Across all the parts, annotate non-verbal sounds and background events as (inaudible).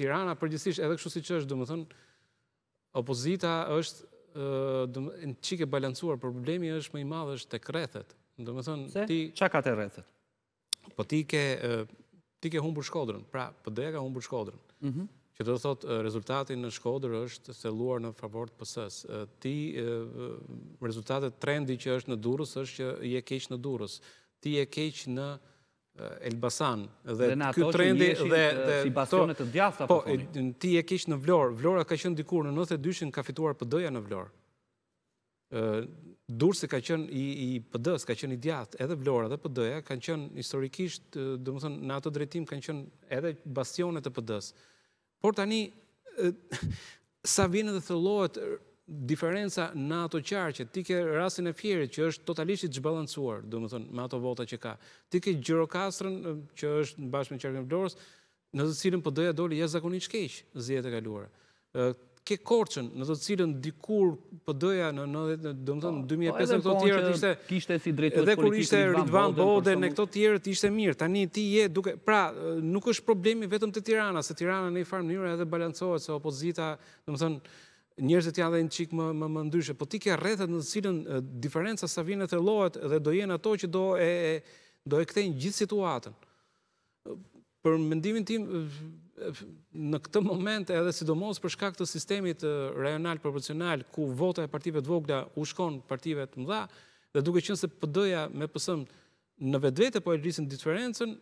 Tirana përgjithsisht edhe kështu siç është, domethënë opozita është në një balancuar, problemi është më i madh është tek rrethet. Domethënë ti çka ka te rrethet? Po ti ke ti ke humbur Shkodrën, pra pd ka humbur Shkodrën. Mhm. Që do të thotë rezultati në Shkodër është thelluar në favor të PS-s. Ti rezultatet trendi që është në Durrës është që je keq në Durrës. Ti je keq në Eh, elbasan dhe ky trendi dhe eh, bastionet të djathtë apo jo po, po ti e kishë kish në Vlorë Vlora ka qenë dikur në '92-shin ka fituar PD-ja në Vlorë ë eh, se ka qenë i i PD-s ka qenë i djathtë edhe Vlora edhe PD-ja kanë qenë historikisht domethënë në ato drejtim kanë qenë edhe bastionet të PD-s por tani (laughs) sa vjen dhe thellohet diferenca në ato qarqe, ti ke rasin e fjerit që është totalisht i të zbalancuar, du më thënë, me ato vota që ka. Ti ke gjirokastrën që është në bashkë me e vdorës, në të cilën për po dëja doli jesë zakonin shkejsh, zjetë e kaluarë. Ke korqën në të cilën dikur për po dëja në, du më në 2005 në po, këto tjerët ishte... Kishte si drejtës politikë Edhe kur ishte Ritvan Bode në këto tjerët ishte mirë. Tani ti je duke... Pra, nuk është problemi vetëm të Tirana, se Tirana në i farmë njëra edhe balancohet, se opozita, du më thënë, njerëzit janë dhe në qikë më, më, më ndryshe, po ti kja rrethet në të cilën e, diferenca sa vinë e lohet dhe do jenë ato që do e, e, do e kthejnë gjithë situatën. Për mendimin tim, në këtë moment edhe sidomos për shkak të sistemit rajonal proporcional ku vota e partive të vogla u shkon partive të mëdha dhe duke qenë se PD-ja me ps në në vetvete po e rrisin diferencën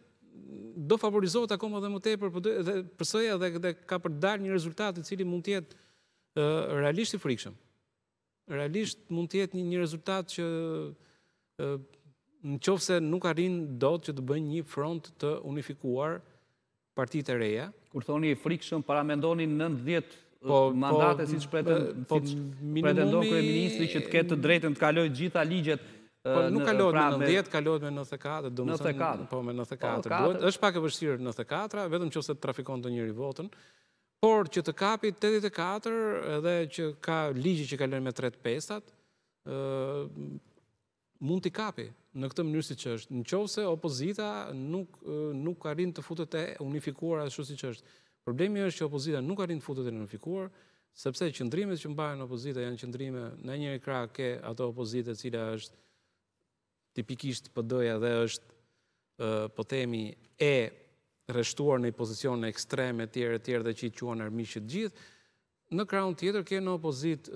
do favorizohet akoma edhe më tepër PD dhe dhe, ka për dalë një rezultat i cili mund të jetë realisht i frikshëm. Realisht mund të jetë një, rezultat që në qofë se nuk arrin do të që të bëjnë një front të unifikuar partit e reja. Kur thoni i frikshëm, para mendoni 90 mandate po, po, mandate po, si që preten, po, pretendon kërë ministri që të ketë të drejtën të kalojë gjitha ligjet Po nuk kalohet me 90, pra kalohet me 94, domethënë po me 94. Po, është pak e vështirë 94, vetëm nëse trafikon të njëri votën por që të kapi 84 edhe që ka ligjë që ka lënë me 35-at, e, mund t'i kapi në këtë mënyrë si që është. Në qovë se opozita nuk, nuk arin të futët e unifikuar ashtu si që është. Problemi është që opozita nuk arin të futët e unifikuar, sepse qëndrimet që mbajnë opozita janë qëndrime në njëri kra ke ato opozite cila është tipikisht pëdëja dhe është, e, po themi, e rreshtuar në një pozicion në ekstreme tjerë e tjerë dhe që i quan armiqë të gjithë. Në krahun tjetër kanë në opozit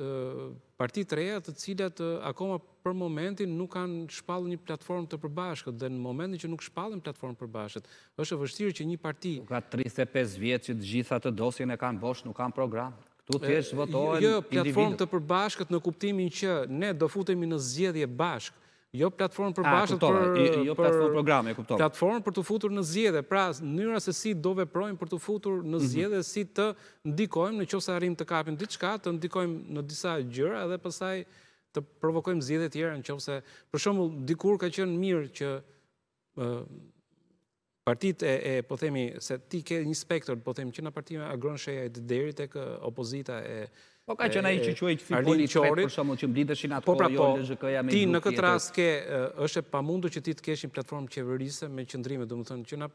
parti të reja, të cilat akoma për momentin nuk kanë shpallur një platformë të përbashkët dhe në momentin që nuk shpallën të përbashkët, është e vështirë që një parti ka 35 vjet që të gjitha të dosjen e kanë bosh, nuk kanë program. Ktu thjesht votohen individë. Jo, jo, platformë të përbashkët në kuptimin që ne do futemi në zgjedhje bashkë Jo platformë për bashëtorë, jo platformë programe, e Platformë për të futur në zgjedhje, pra mënyra se si do veprojmë për të futur në mhm. zgjedhje, si të ndikojmë, nëse arrim të kapim diçka, të ndikojmë në disa gjëra dhe pastaj të provokojmë zgjedhje të tjera, nëse për shembull dikur ka qenë mirë që partit e, e po themi, se ti ke një spektor, po themi, që në partime agron shëja e të derit e kë opozita e... Po ka që na i që që e që i qëtë për shumë që po, pra, kohë, jo po, këja me Ti në këtë rast ke, është e pamundu që ti të keshin platformë qeverise me qëndrime, dhe më thënë, që na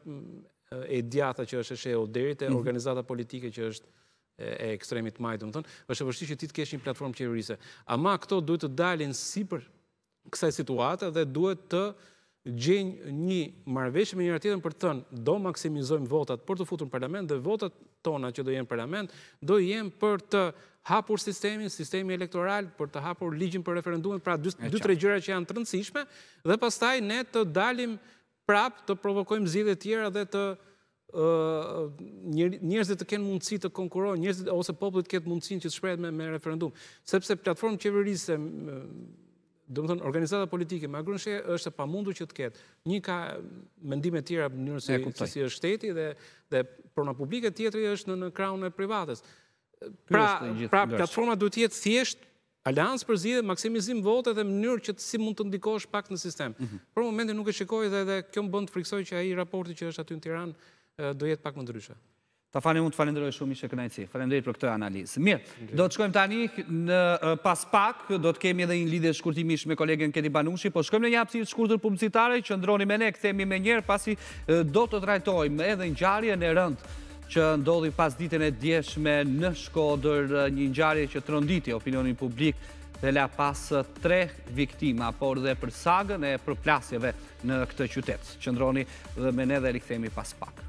e djatha që është e shëja o derit e mhm. organizata politike që është e ekstremit majtë, më thënë, është e vështirë që ti të keshin platformë qeverise. Ama këto duhet të dalin si për kësaj situate dhe duhet të gjenjë një marveshë me njëra tjetën për të thënë, do maksimizojmë votat për të futur në parlament dhe votat tona që do jenë parlament, do jenë për të hapur sistemi, sistemi elektoral, për të hapur ligjim për referendumet, pra dy 3 gjëra që janë të rëndësishme, dhe pastaj ne të dalim prap të provokojmë zile tjera dhe të njërzit të kenë mundësi të konkuroj, njerëzit ose poplit të ketë mundësin që të shprejt me referendum. Sepse platformë qeverisë do më thënë, organizata politike, ma grënëshe është pa mundu që të ketë. Një ka mendime tjera për njërë si është shteti dhe prona publike tjetëri është në kraun e privatës. Pra, pra platforma duhet jetë thjesht alianës për zidhe, maksimizim vote dhe mënyrë që si mund të ndikosh pak në sistem. Mhm. Por momentin nuk e shikoj dhe kjo më bënd të friksoj që aji raporti që është aty në Tiran do jetë pak më ndryshë. Ta fani mund të falenderoj shumë i shë Falenderoj për këtë analizë. Mirë, do të shkojmë tani në pas pak, do të kemi edhe një lidhje shkurtimish me kolegen Kedi Banushi, po shkojmë në një apsi shkurtur publicitare, që ndroni me ne, këthemi me njerë, pasi do të trajtojmë edhe një gjarje në rëndë, që ndodhi pas ditën e djeshme në shkodër një një gjarje që të rënditi opinionin publik dhe la pas tre viktima, por dhe për sagën e për plasjeve në këtë qytetës. Qëndroni dhe me ne dhe rikëthemi pas pak.